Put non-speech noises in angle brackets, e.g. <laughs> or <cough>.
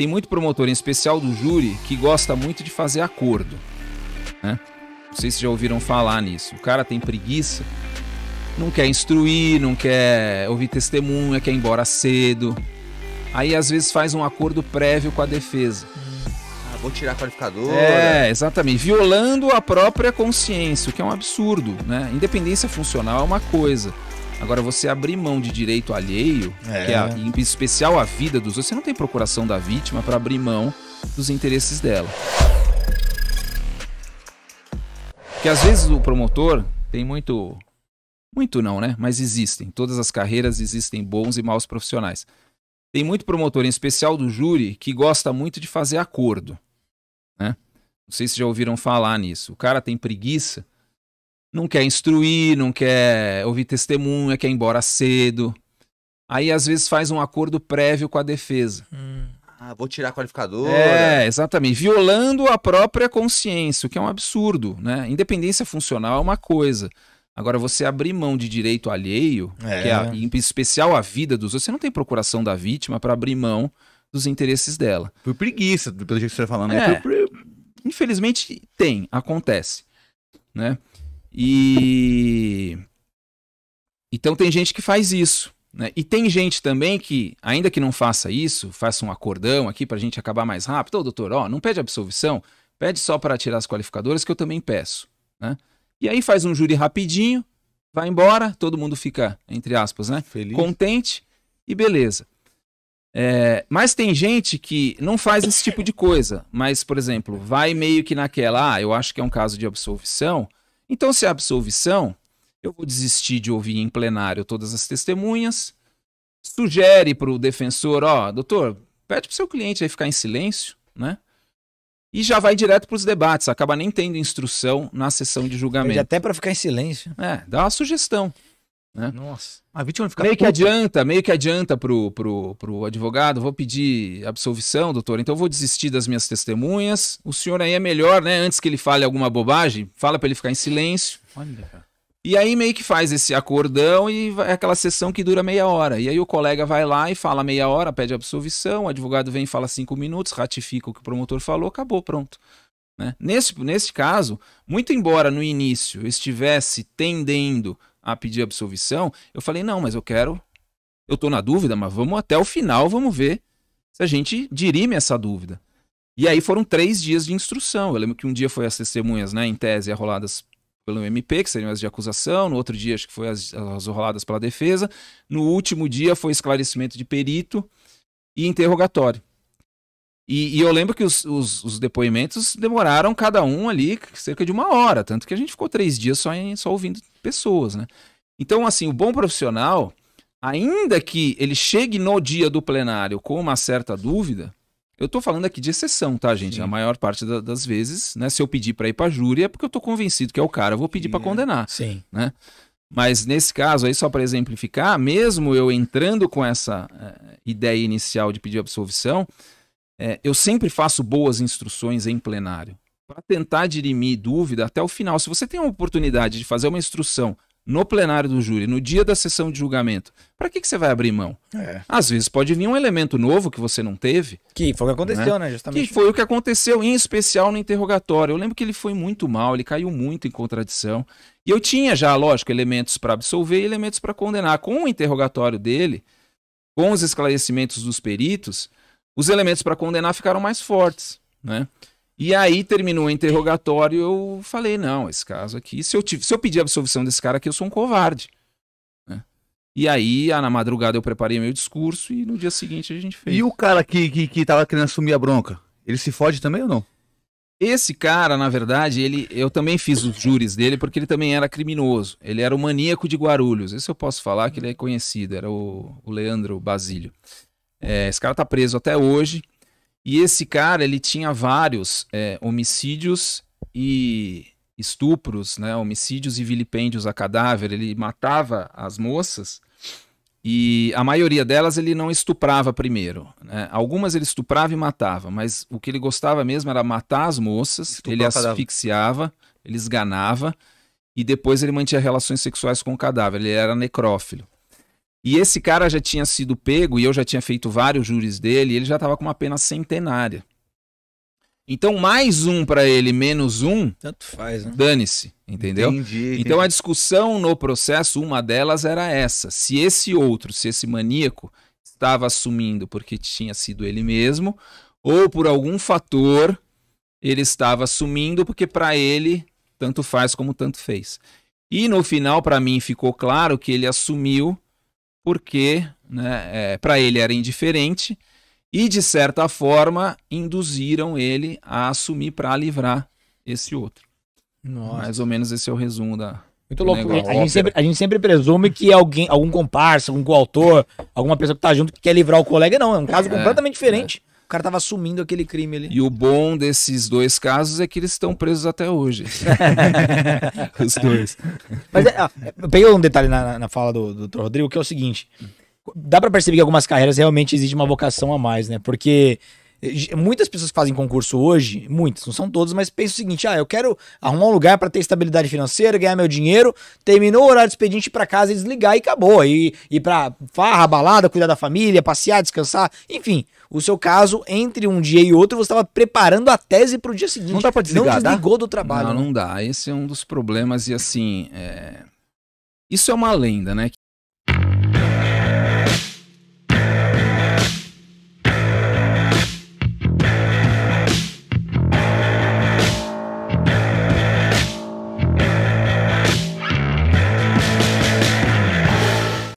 Tem muito promotor, em especial do júri, que gosta muito de fazer acordo. Né? Não sei se já ouviram falar nisso. O cara tem preguiça, não quer instruir, não quer ouvir testemunha, quer ir embora cedo. Aí às vezes faz um acordo prévio com a defesa. Ah, vou tirar qualificador. É, exatamente. Violando a própria consciência, o que é um absurdo, né? Independência funcional é uma coisa. Agora, você abrir mão de direito alheio, é. que é a, em especial a vida dos outros, você não tem procuração da vítima para abrir mão dos interesses dela. Que às vezes o promotor tem muito. Muito não, né? Mas existem. Todas as carreiras existem bons e maus profissionais. Tem muito promotor, em especial do júri, que gosta muito de fazer acordo. Né? Não sei se já ouviram falar nisso. O cara tem preguiça não quer instruir, não quer ouvir testemunha, quer ir embora cedo. Aí às vezes faz um acordo prévio com a defesa. Hum. Ah, vou tirar a qualificadora. É, exatamente. Violando a própria consciência, o que é um absurdo, né? Independência funcional é uma coisa. Agora, você abrir mão de direito alheio, é. que é a, em especial a vida dos outros, você não tem procuração da vítima para abrir mão dos interesses dela. Por preguiça, pelo jeito que você está falando. Né? é por, por... Infelizmente, tem, acontece. Né? E. Então tem gente que faz isso. Né? E tem gente também que, ainda que não faça isso, faça um acordão aqui para a gente acabar mais rápido. Ô, doutor, ó, não pede absolvição, pede só para tirar as qualificadoras, que eu também peço. Né? E aí faz um júri rapidinho, vai embora, todo mundo fica, entre aspas, né? Feliz. Contente e beleza. É, mas tem gente que não faz esse tipo de coisa, mas, por exemplo, vai meio que naquela, ah, eu acho que é um caso de absolvição, então, se é absolvição, eu vou desistir de ouvir em plenário todas as testemunhas, sugere para o defensor, ó, doutor, pede para o seu cliente aí ficar em silêncio, né? E já vai direto para os debates, acaba nem tendo instrução na sessão de julgamento. Pede até para ficar em silêncio. É, dá uma sugestão. Né? Nossa. A vítima fica meio puta. que adianta, meio que adianta pro, pro, pro advogado, vou pedir absolvição, doutor, então vou desistir das minhas testemunhas. O senhor aí é melhor, né? Antes que ele fale alguma bobagem, fala para ele ficar em silêncio. Olha, cara. E aí meio que faz esse acordão e é aquela sessão que dura meia hora. E aí o colega vai lá e fala meia hora, pede absolvição, o advogado vem e fala cinco minutos, ratifica o que o promotor falou, acabou, pronto. Né? Nesse, nesse caso, muito embora no início estivesse tendendo a pedir absolvição, eu falei: não, mas eu quero. Eu estou na dúvida, mas vamos até o final, vamos ver se a gente dirime essa dúvida. E aí foram três dias de instrução. Eu lembro que um dia foi as testemunhas, né, em tese, arroladas pelo MP, que seriam as de acusação, no outro dia acho que foi as, as roladas pela defesa, no último dia foi esclarecimento de perito e interrogatório. E, e eu lembro que os, os, os, depoimentos demoraram cada um ali cerca de uma hora, tanto que a gente ficou três dias só, em, só ouvindo pessoas, né? Então, assim, o bom profissional, ainda que ele chegue no dia do plenário com uma certa dúvida, eu estou falando aqui de exceção, tá, gente? Sim. A maior parte da, das vezes, né? Se eu pedir para ir pra júri, é porque eu estou convencido que é o cara, eu vou pedir para condenar. Sim. Né? Mas nesse caso aí, só para exemplificar, mesmo eu entrando com essa eh, ideia inicial de pedir absolvição, é, eu sempre faço boas instruções em plenário para tentar dirimir dúvida até o final. Se você tem uma oportunidade de fazer uma instrução no plenário do júri, no dia da sessão de julgamento, para que, que você vai abrir mão? É. Às vezes pode vir um elemento novo que você não teve. Que foi o que aconteceu, né? né? Justamente. Que foi o que aconteceu, em especial no interrogatório. Eu lembro que ele foi muito mal, ele caiu muito em contradição. E eu tinha já, lógico, elementos para absolver e elementos para condenar. Com o interrogatório dele, com os esclarecimentos dos peritos, os elementos para condenar ficaram mais fortes, né? E aí terminou o interrogatório, eu falei, não, esse caso aqui, se eu, tive, se eu pedir a absolvição desse cara aqui, eu sou um covarde. Né? E aí, ah, na madrugada, eu preparei meu discurso e no dia seguinte a gente fez. E o cara que, que, que tava querendo assumir a bronca, ele se fode também ou não? Esse cara, na verdade, ele, eu também fiz os júris dele porque ele também era criminoso. Ele era o maníaco de Guarulhos. Esse eu posso falar que ele é conhecido, era o, o Leandro Basílio. É, esse cara tá preso até hoje. E esse cara, ele tinha vários é, homicídios e estupros, né? Homicídios e vilipêndios a cadáver. Ele matava as moças e a maioria delas ele não estuprava primeiro. Né? Algumas ele estuprava e matava, mas o que ele gostava mesmo era matar as moças, Estuprar ele asfixiava, ele esganava e depois ele mantinha relações sexuais com o cadáver. Ele era necrófilo. E esse cara já tinha sido pego e eu já tinha feito vários júris dele, ele já estava com uma pena centenária. Então, mais um para ele, menos um. Tanto faz, né? Dane-se, entendeu? Entendi, entendi. Então, a discussão no processo, uma delas era essa: se esse outro, se esse maníaco, estava assumindo porque tinha sido ele mesmo, ou por algum fator, ele estava assumindo porque para ele, tanto faz como tanto fez. E no final, para mim, ficou claro que ele assumiu porque né, é, para ele era indiferente e, de certa forma, induziram ele a assumir para livrar esse outro. Nossa. Mais ou menos esse é o resumo da. Muito louco. A gente, sempre, a gente, sempre, presume que alguém, algum comparsa, algum coautor, alguma pessoa que está junto que quer livrar o colega, não. É um caso é, completamente é. diferente. O cara tava assumindo aquele crime ali. E o bom desses dois casos é que eles estão presos até hoje. <laughs> Os dois. Mas eu é, ah, é, peguei um detalhe na, na fala do, do Dr. Rodrigo, que é o seguinte. Dá para perceber que algumas carreiras realmente existe uma vocação a mais, né? Porque Muitas pessoas que fazem concurso hoje, muitas, não são todas, mas pensam o seguinte: ah, eu quero arrumar um lugar para ter estabilidade financeira, ganhar meu dinheiro, terminou o horário de expediente para casa e desligar e acabou. E ir para farra, balada, cuidar da família, passear, descansar, enfim. O seu caso, entre um dia e outro, você estava preparando a tese para o dia seguinte. Não dá para desligar, Não desligou dá? do trabalho. Não, não dá. Esse é um dos problemas e assim, é... isso é uma lenda, né?